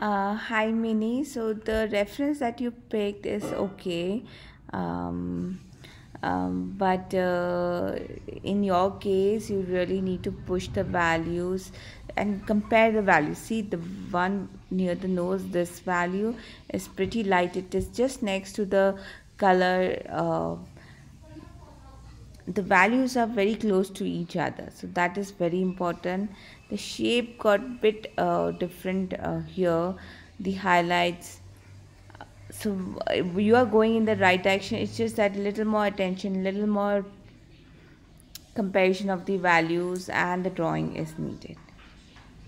uh, hi mini so the reference that you picked is okay um, um, but uh, in your case you really need to push the values and compare the values. see the one near the nose this value is pretty light it is just next to the color uh, the values are very close to each other so that is very important the shape got bit uh, different uh, here the highlights so you are going in the right direction it's just that little more attention little more comparison of the values and the drawing is needed